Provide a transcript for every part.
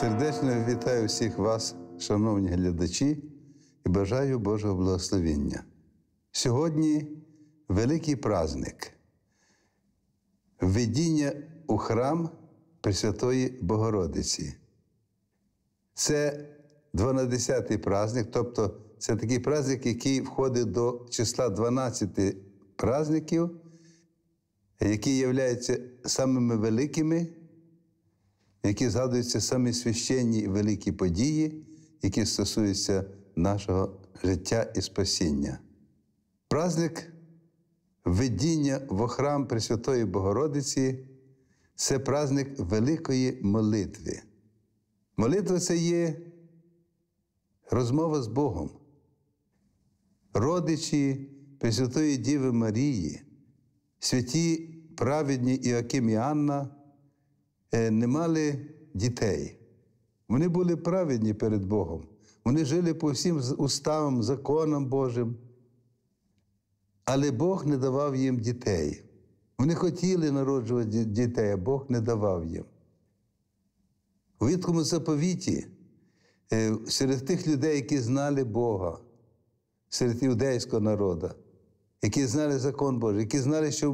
Сердечно вітаю всіх вас, шановні глядачі, і бажаю Божого благословення. Сьогодні великий праздник введіння у храм Пресвятої Богородиці. Це 12-й праздник, тобто це такий праздник, який входить до числа 12 праздників, які являються самими великими які згадуються самі священні і великі події, які стосуються нашого життя і спасіння. Праздник введіння во храм Пресвятої Богородиці це праздник великої молитви. Молитва це є розмова з Богом. Родичі Пресвятої Діви Марії, святі праведні Іаким і Анна Е, не мали дітей. Вони були праведні перед Богом. Вони жили по всім уставам, законам Божим. Але Бог не давав їм дітей. Вони хотіли народжувати дітей, а Бог не давав їм. У Відкому заповіті е, серед тих людей, які знали Бога, серед іудейського народу, які знали закон Божий, які знали, що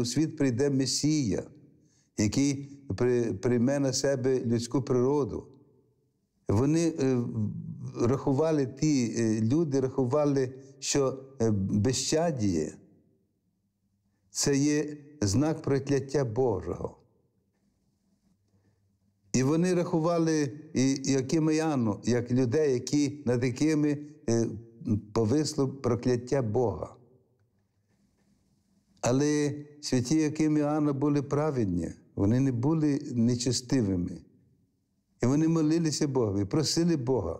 у світ прийде Месія який прийме на себе людську природу. Вони е, рахували ті е, люди, рахували, що е, безчадіє це є знак прокляття Божого. І вони рахували і океану, як людей, які, над якими повисло прокляття Бога. Але святі Якиміана були праведні вони не були нечестивими. І вони молилися Богові, просили Бога.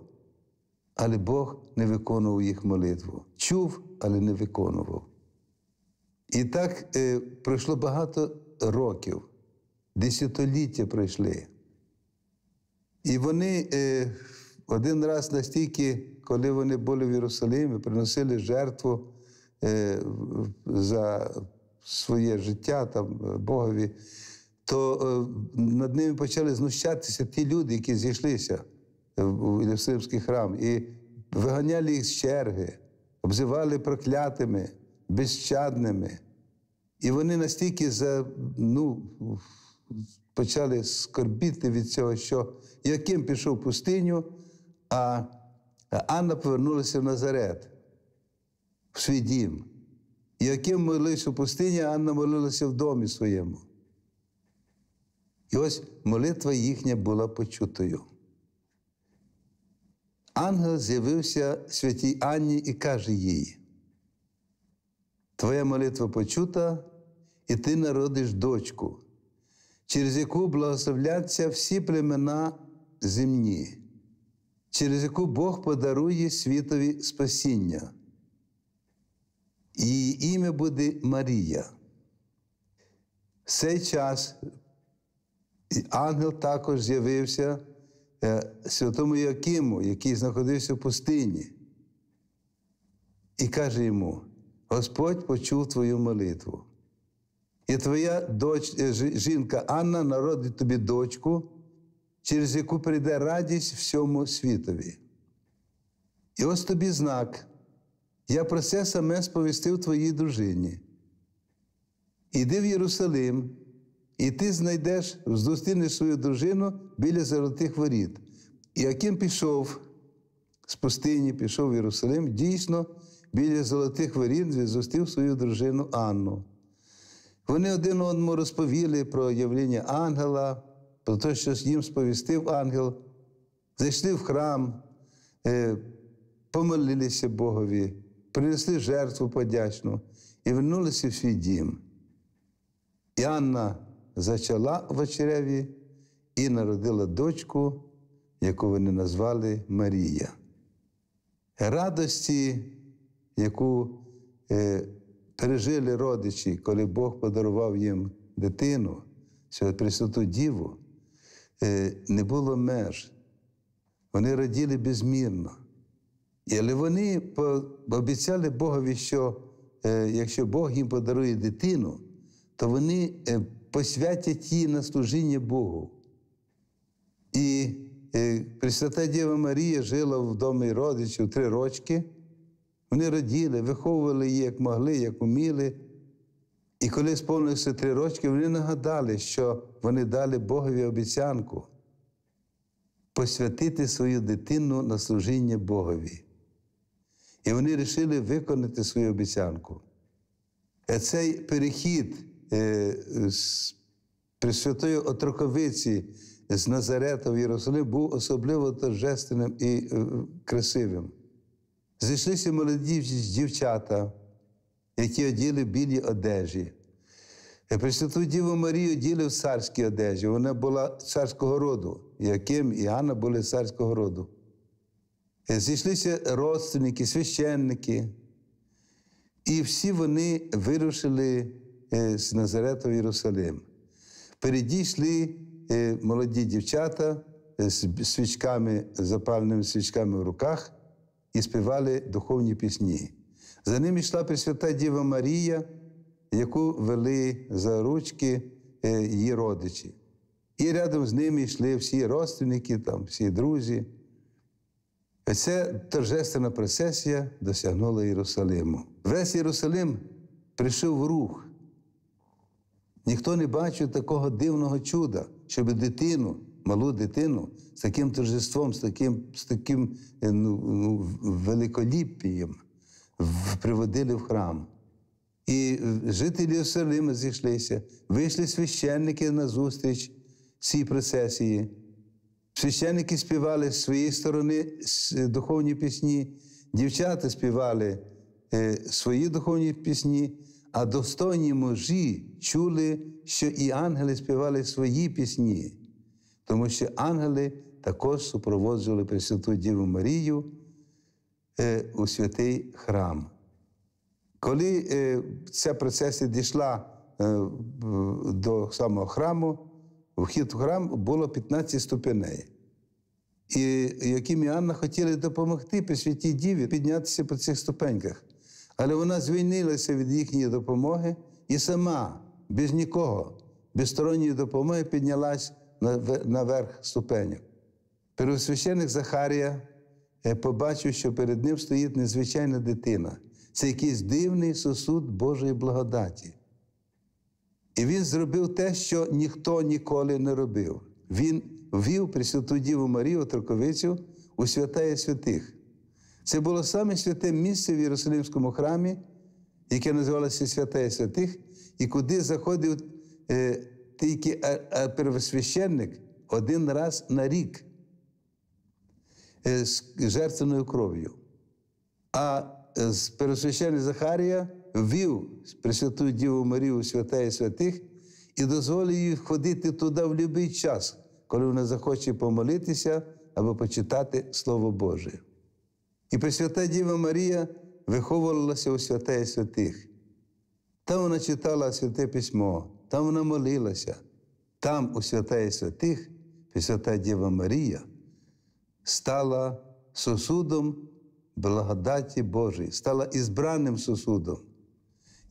Але Бог не виконував їх молитву. Чув, але не виконував. І так е, пройшло багато років, десятоліття пройшли. І вони е, один раз настільки, коли вони були в Єрусалимі, приносили жертву е, за своє життя там е, Богові, то е, над ними почали знущатися ті люди, які зійшлися в Єрусалимський храм, і виганяли їх з черги, обзивали проклятими, безщадними. І вони настільки за, ну, почали скорбіти від цього, що Яким пішов в пустиню, а Анна повернулася в Назарет, в свій дім. Яким молився в пустині, Анна молилася в домі своєму. І ось молитва їхня була почутою. Ангел з'явився святій Анні і каже їй: Твоя молитва почута, і ти народиш дочку, через яку благословляться всі племена земні, через яку Бог подарує світові спасіння. Її ім'я буде Марія. В цей час ангел також з'явився е, святому Якиму, який знаходився в пустині, і каже йому: Господь почув твою молитву. І твоя доч... Е, жінка Анна народить тобі дочку, через яку прийде радість всьому світові. І ось тобі знак. Я про це саме сповістив твоїй дружині. Іди в Єрусалим. І ти знайдеш, зустрінеш свою дружину біля золотих воріт. І Аким пішов з пустині, пішов в Єрусалим, дійсно, біля золотих воріт він зустрів свою дружину Анну. Вони один одному розповіли про явлення ангела, про те, що їм сповістив ангел, зайшли в храм, е, помолилися Богові, принесли жертву подячну і вернулися в свій дім. І Анна зачала в очереві і народила дочку, яку вони назвали Марія. Радості, яку е, пережили родичі, коли Бог подарував їм дитину, Пресвяту Діву, е, не було меж. Вони раділи безмірно. Але вони пообіцяли Богові, що е, якщо Бог їм подарує дитину, то вони посвятять її на служіння Богу. І е, Пресвята Діва Марія жила в домі родичів три рочки. Вони раділи, виховували її, як могли, як уміли. І коли сповнилися три рочки, вони нагадали, що вони дали Богові обіцянку посвятити свою дитину на служіння Богові. І вони вирішили виконати свою обіцянку. Е, цей перехід Е, Пресвятої Отроковиці з Назарета в Єрусалим був особливо торжественним і е, красивим. Зійшлися молоді дівчата, які оділи білі одежі. Е, Пресвяту Діву Марію діли в царській одежі. Вона була царського роду, Яким і Анна були царського роду. Зійшлися родственники, священники, і всі вони вирушили. Е, з Назарета в Єрусалим. Переді е, молоді дівчата е, з свічками, запальними свічками в руках і співали духовні пісні. За ним йшла Пресвята Діва Марія, яку вели за ручки її родичі. І рядом з ними йшли всі родственники, там, всі друзі. Ця торжественна процесія досягнула Єрусалиму. Весь Єрусалим прийшов в рух. Ніхто не бачив такого дивного чуда, щоб дитину, малу дитину, з таким торжеством, з таким з таким е, ну, ну, великоліпієм приводили в храм. І е, жителі Єрусалима зійшлися, вийшли священники на зустріч цій процесії. Священники співали з своєї сторони е, духовні пісні, дівчата співали свої духовні пісні а достойні мужі чули, що і ангели співали свої пісні, тому що ангели також супроводжували Пресвяту Діву Марію е, у святий храм. Коли е, ця процесія дійшла е, до самого храму, вхід в храм було 15 ступеней. І яким Іоанна хотіли допомогти Пресвятій Діві піднятися по цих ступеньках але вона звільнилася від їхньої допомоги і сама, без нікого, без сторонньої допомоги піднялась наверх ступенів. Первосвященик Захарія е, побачив, що перед ним стоїть незвичайна дитина. Це якийсь дивний сосуд Божої благодаті. І він зробив те, що ніхто ніколи не робив. Він вів Пресвяту Діву Марію Отроковицю у святая святих. Це було саме святе місце в Єрусалимському храмі, яке називалося Святе Святих, і куди заходив е, тільки е, е, первосвященник один раз на рік е, з жертвеною кров'ю. А е, первосвященник Захарія ввів Пресвяту Діву Марію святе святих і дозволив їй ходити туди в будь-який час, коли вона захоче помолитися або почитати Слово Боже. І Пресвята Діва Марія виховувалася у святеї святих. Там вона читала святе письмо, там вона молилася, там, у святеї святих, Пресвята Діва Марія стала сосудом благодаті Божої, стала ізбраним сосудом,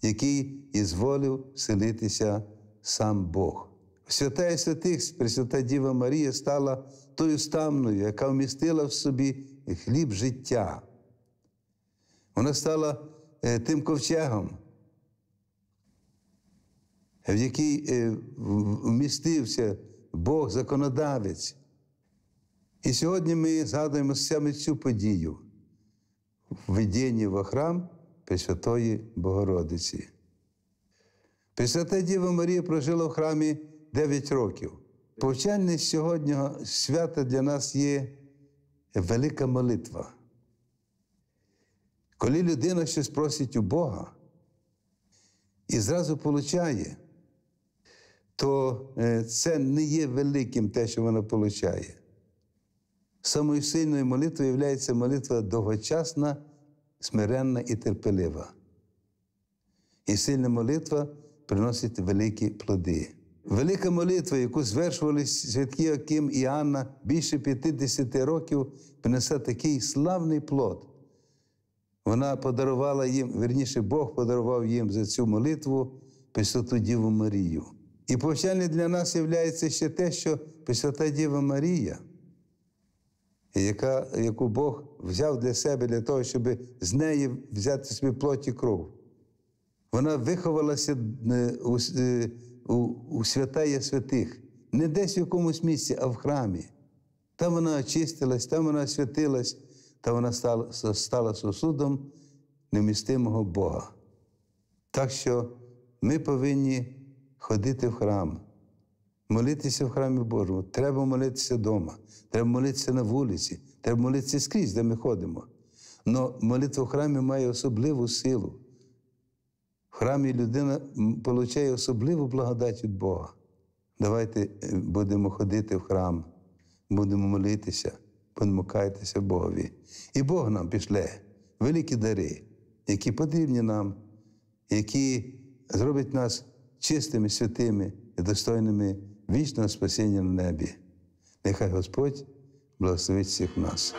який ізволив селитися сам Бог. Святая святих Пресвята Діва Марія стала тою ставною, яка вмістила в собі хліб життя. Вона стала е, тим ковчегом, в який е, вмістився Бог законодавець. І сьогодні ми згадуємо саме цю подію введенні в храм Пресвятої Богородиці. Пресвята Діва Марія прожила в храмі 9 років. Повчальність сьогоднішнього свята для нас є велика молитва. Коли людина щось просить у Бога і зразу получає, то е, це не є великим те, що вона получає. Самою сильною молитвою є молитва довгочасна, смиренна і терпелива. І сильна молитва приносить великі плоди. Велика молитва, яку звершували святки Аким і Анна більше 50 років, принесе такий славний плод. Вона подарувала їм, верніше, Бог подарував їм за цю молитву Пресвяту Діву Марію. І повчальне для нас є ще те, що Пресвята Діва Марія, яка, яку Бог взяв для себе, для того, щоб з неї взяти собі плоть і кров. Вона виховалася е, е, у, у святая святих, не десь в якомусь місці, а в храмі. Там вона очистилась, там вона освятилась, там вона стала, стала сосудом немістимого Бога. Так що ми повинні ходити в храм, молитися в храмі Божому. Треба молитися вдома, треба молитися на вулиці, треба молитися скрізь, де ми ходимо. Але молитва в храмі має особливу силу храмі людина получає особливу благодать від Бога. Давайте е, будемо ходити в храм, будемо молитися, будемо каятися Богові. І Бог нам пішле великі дари, які потрібні нам, які зроблять нас чистими, святими і достойними вічного спасіння на небі. Нехай Господь благословить всіх нас.